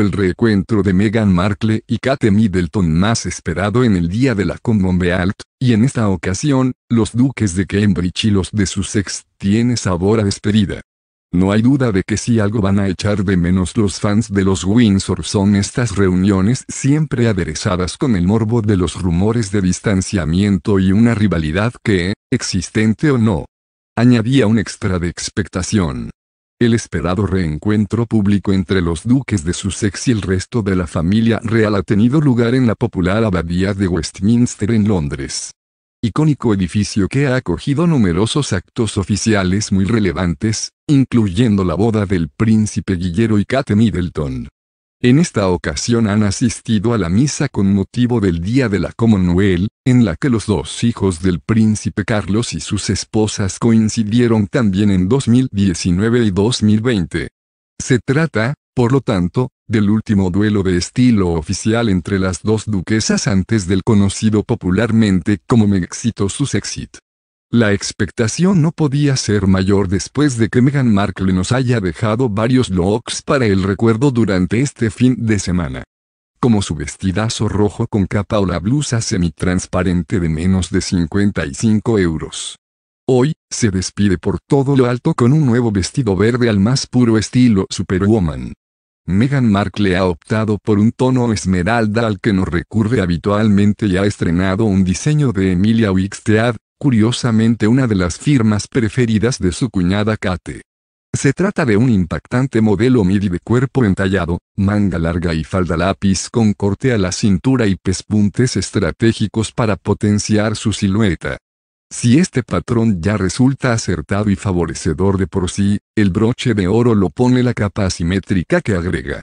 el reencuentro de Meghan Markle y Kate Middleton más esperado en el día de la Commonwealth, y en esta ocasión, los duques de Cambridge y los de Sussex tiene sabor a despedida. No hay duda de que si algo van a echar de menos los fans de los Windsor son estas reuniones siempre aderezadas con el morbo de los rumores de distanciamiento y una rivalidad que, existente o no, añadía un extra de expectación. El esperado reencuentro público entre los duques de Sussex y el resto de la familia real ha tenido lugar en la popular abadía de Westminster en Londres. Icónico edificio que ha acogido numerosos actos oficiales muy relevantes, incluyendo la boda del príncipe Guillermo y Kate Middleton. En esta ocasión han asistido a la misa con motivo del Día de la Commonwealth, en la que los dos hijos del príncipe Carlos y sus esposas coincidieron también en 2019 y 2020. Se trata, por lo tanto, del último duelo de estilo oficial entre las dos duquesas antes del conocido popularmente como Mexito exit. La expectación no podía ser mayor después de que Meghan Markle nos haya dejado varios looks para el recuerdo durante este fin de semana. Como su vestidazo rojo con capa o la blusa semitransparente de menos de 55 euros. Hoy, se despide por todo lo alto con un nuevo vestido verde al más puro estilo Superwoman. Meghan Markle ha optado por un tono esmeralda al que no recurre habitualmente y ha estrenado un diseño de Emilia Wixtead, curiosamente una de las firmas preferidas de su cuñada Kate. Se trata de un impactante modelo midi de cuerpo entallado, manga larga y falda lápiz con corte a la cintura y pespuntes estratégicos para potenciar su silueta. Si este patrón ya resulta acertado y favorecedor de por sí, el broche de oro lo pone la capa simétrica que agrega.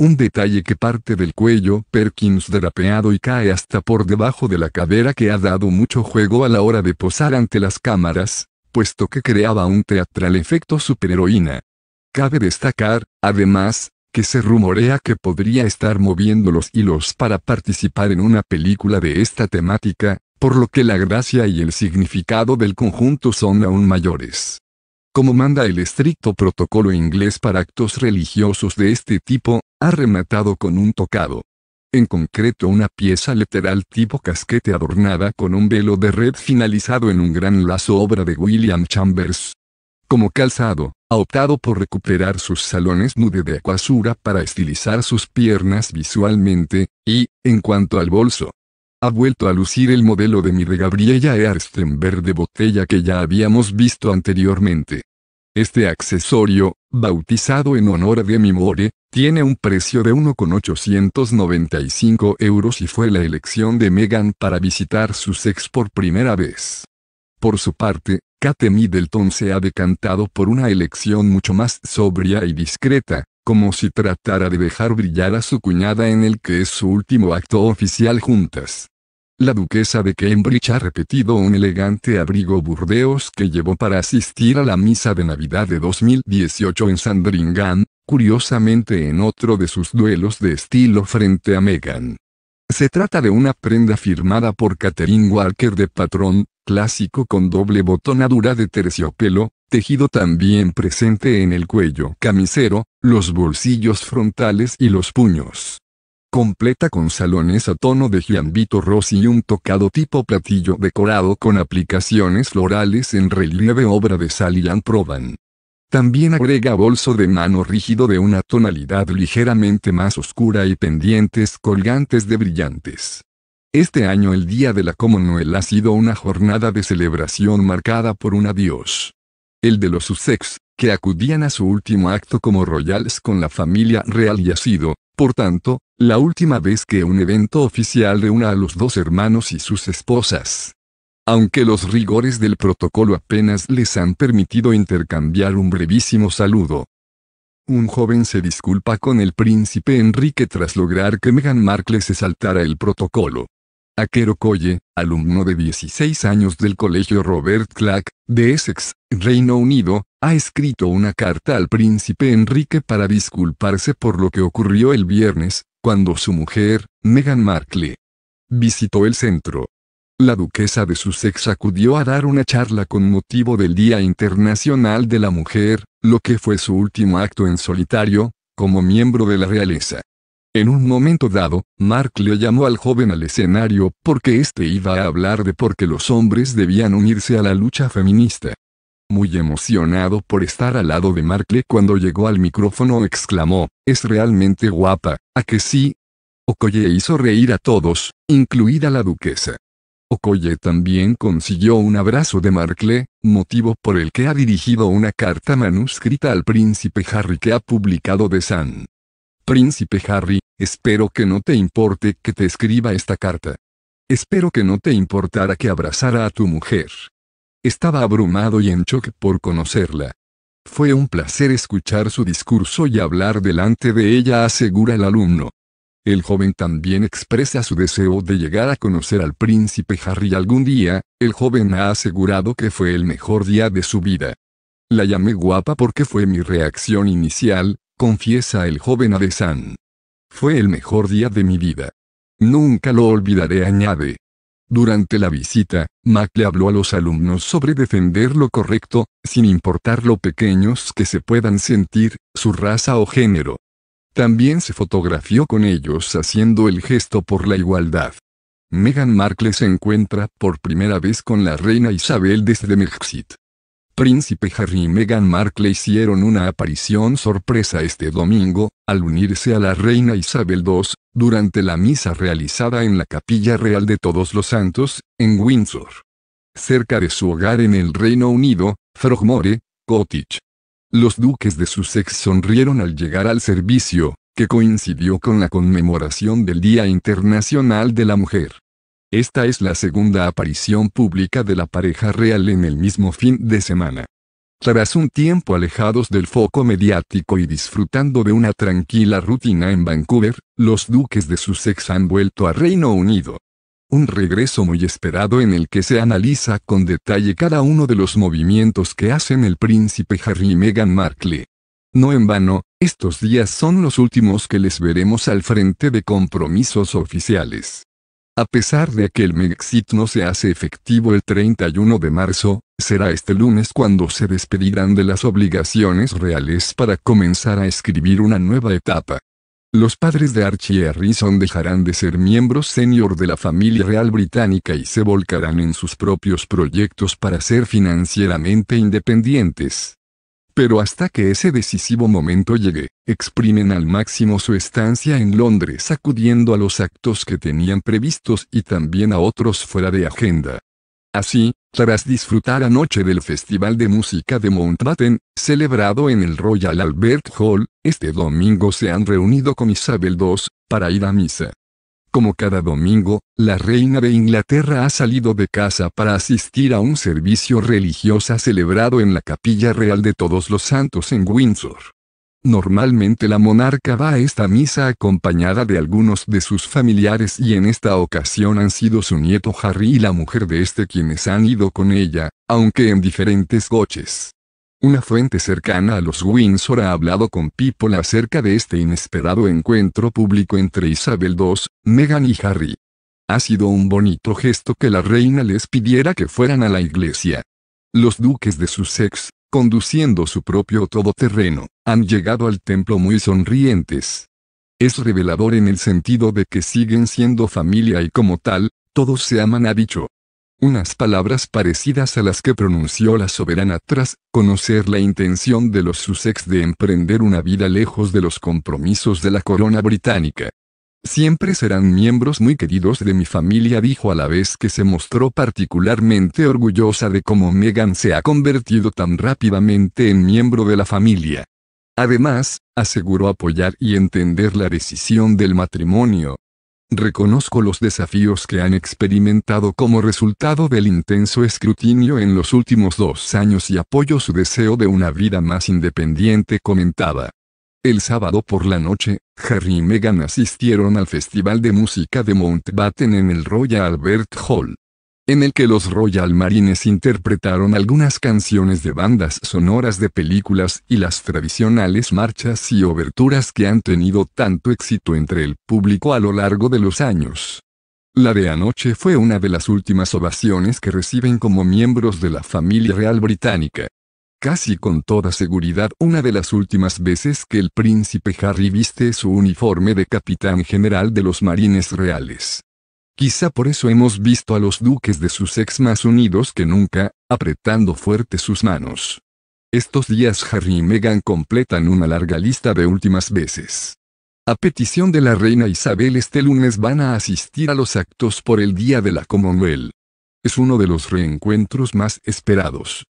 Un detalle que parte del cuello Perkins drapeado y cae hasta por debajo de la cadera que ha dado mucho juego a la hora de posar ante las cámaras, puesto que creaba un teatral efecto superheroína. Cabe destacar, además, que se rumorea que podría estar moviendo los hilos para participar en una película de esta temática, por lo que la gracia y el significado del conjunto son aún mayores como manda el estricto protocolo inglés para actos religiosos de este tipo, ha rematado con un tocado. En concreto una pieza lateral tipo casquete adornada con un velo de red finalizado en un gran lazo obra de William Chambers. Como calzado, ha optado por recuperar sus salones nude de acuasura para estilizar sus piernas visualmente, y, en cuanto al bolso, ha vuelto a lucir el modelo de mi Gabriella Earstenberg de botella que ya habíamos visto anteriormente. Este accesorio, bautizado en honor de Mimore, tiene un precio de 1,895 euros y fue la elección de Meghan para visitar su sex por primera vez. Por su parte, Kate Middleton se ha decantado por una elección mucho más sobria y discreta, como si tratara de dejar brillar a su cuñada en el que es su último acto oficial juntas. La duquesa de Cambridge ha repetido un elegante abrigo burdeos que llevó para asistir a la misa de Navidad de 2018 en Sandringham, curiosamente en otro de sus duelos de estilo frente a Meghan. Se trata de una prenda firmada por Catherine Walker de patrón, clásico con doble botonadura de terciopelo, tejido también presente en el cuello camisero, los bolsillos frontales y los puños completa con salones a tono de giambito rossi y un tocado tipo platillo decorado con aplicaciones florales en relieve obra de Ann Proban. También agrega bolso de mano rígido de una tonalidad ligeramente más oscura y pendientes colgantes de brillantes. Este año el Día de la Commonwealth ha sido una jornada de celebración marcada por un adiós. El de los Sussex, que acudían a su último acto como royals con la familia real y ha sido, por tanto, la última vez que un evento oficial reúna a los dos hermanos y sus esposas. Aunque los rigores del protocolo apenas les han permitido intercambiar un brevísimo saludo. Un joven se disculpa con el príncipe Enrique tras lograr que Meghan Markle se saltara el protocolo. Akero Koye, alumno de 16 años del Colegio Robert Clark, de Essex, Reino Unido, ha escrito una carta al príncipe Enrique para disculparse por lo que ocurrió el viernes, cuando su mujer, Meghan Markle, visitó el centro. La duquesa de Sussex acudió a dar una charla con motivo del Día Internacional de la Mujer, lo que fue su último acto en solitario, como miembro de la realeza. En un momento dado, Markle llamó al joven al escenario porque éste iba a hablar de por qué los hombres debían unirse a la lucha feminista. Muy emocionado por estar al lado de Markle cuando llegó al micrófono exclamó, es realmente guapa, ¿a que sí? Okoye hizo reír a todos, incluida la duquesa. Okoye también consiguió un abrazo de Markle, motivo por el que ha dirigido una carta manuscrita al príncipe Harry que ha publicado de Sun. Príncipe Harry, espero que no te importe que te escriba esta carta. Espero que no te importara que abrazara a tu mujer. Estaba abrumado y en shock por conocerla. Fue un placer escuchar su discurso y hablar delante de ella, asegura el alumno. El joven también expresa su deseo de llegar a conocer al príncipe Harry algún día, el joven ha asegurado que fue el mejor día de su vida. La llamé guapa porque fue mi reacción inicial, confiesa el joven Adesan. Fue el mejor día de mi vida. Nunca lo olvidaré, añade. Durante la visita, Mac le habló a los alumnos sobre defender lo correcto, sin importar lo pequeños que se puedan sentir, su raza o género. También se fotografió con ellos haciendo el gesto por la igualdad. Meghan Markle se encuentra por primera vez con la reina Isabel desde Mexit. Príncipe Harry y Meghan Markle hicieron una aparición sorpresa este domingo, al unirse a la reina Isabel II, durante la misa realizada en la Capilla Real de Todos los Santos, en Windsor. Cerca de su hogar en el Reino Unido, Frogmore, Cottage. Los duques de Sussex sonrieron al llegar al servicio, que coincidió con la conmemoración del Día Internacional de la Mujer. Esta es la segunda aparición pública de la pareja real en el mismo fin de semana. Tras un tiempo alejados del foco mediático y disfrutando de una tranquila rutina en Vancouver, los duques de Sussex han vuelto a Reino Unido. Un regreso muy esperado en el que se analiza con detalle cada uno de los movimientos que hacen el príncipe Harry y Meghan Markle. No en vano, estos días son los últimos que les veremos al frente de compromisos oficiales. A pesar de que el Mexit no se hace efectivo el 31 de marzo, será este lunes cuando se despedirán de las obligaciones reales para comenzar a escribir una nueva etapa. Los padres de Archie Harrison dejarán de ser miembros senior de la familia real británica y se volcarán en sus propios proyectos para ser financieramente independientes pero hasta que ese decisivo momento llegue, exprimen al máximo su estancia en Londres acudiendo a los actos que tenían previstos y también a otros fuera de agenda. Así, tras disfrutar anoche del Festival de Música de Mountbatten, celebrado en el Royal Albert Hall, este domingo se han reunido con Isabel II, para ir a misa. Como cada domingo, la reina de Inglaterra ha salido de casa para asistir a un servicio religioso celebrado en la Capilla Real de Todos los Santos en Windsor. Normalmente la monarca va a esta misa acompañada de algunos de sus familiares y en esta ocasión han sido su nieto Harry y la mujer de este quienes han ido con ella, aunque en diferentes coches. Una fuente cercana a los Windsor ha hablado con People acerca de este inesperado encuentro público entre Isabel II, Meghan y Harry. Ha sido un bonito gesto que la reina les pidiera que fueran a la iglesia. Los duques de Sussex, conduciendo su propio todoterreno, han llegado al templo muy sonrientes. Es revelador en el sentido de que siguen siendo familia y como tal, todos se aman ha dicho. Unas palabras parecidas a las que pronunció la soberana tras conocer la intención de los Sussex de emprender una vida lejos de los compromisos de la corona británica. Siempre serán miembros muy queridos de mi familia, dijo a la vez que se mostró particularmente orgullosa de cómo Meghan se ha convertido tan rápidamente en miembro de la familia. Además, aseguró apoyar y entender la decisión del matrimonio, Reconozco los desafíos que han experimentado como resultado del intenso escrutinio en los últimos dos años y apoyo su deseo de una vida más independiente comentaba. El sábado por la noche, Harry y Meghan asistieron al Festival de Música de Mountbatten en el Royal Albert Hall en el que los Royal Marines interpretaron algunas canciones de bandas sonoras de películas y las tradicionales marchas y oberturas que han tenido tanto éxito entre el público a lo largo de los años. La de anoche fue una de las últimas ovaciones que reciben como miembros de la familia real británica. Casi con toda seguridad una de las últimas veces que el príncipe Harry viste su uniforme de capitán general de los marines reales. Quizá por eso hemos visto a los duques de ex más unidos que nunca, apretando fuerte sus manos. Estos días Harry y Meghan completan una larga lista de últimas veces. A petición de la reina Isabel este lunes van a asistir a los actos por el Día de la Commonwealth. Es uno de los reencuentros más esperados.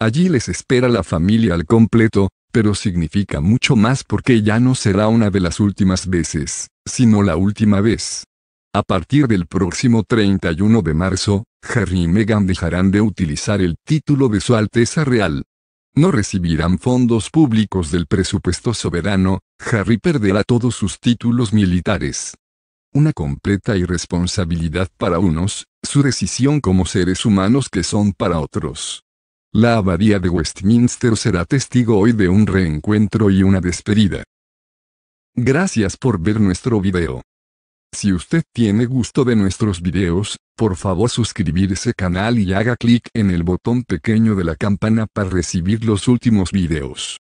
Allí les espera la familia al completo, pero significa mucho más porque ya no será una de las últimas veces, sino la última vez. A partir del próximo 31 de marzo, Harry y Meghan dejarán de utilizar el título de Su Alteza Real. No recibirán fondos públicos del presupuesto soberano, Harry perderá todos sus títulos militares. Una completa irresponsabilidad para unos, su decisión como seres humanos que son para otros. La abadía de Westminster será testigo hoy de un reencuentro y una despedida. Gracias por ver nuestro video. Si usted tiene gusto de nuestros videos, por favor suscribirse canal y haga clic en el botón pequeño de la campana para recibir los últimos videos.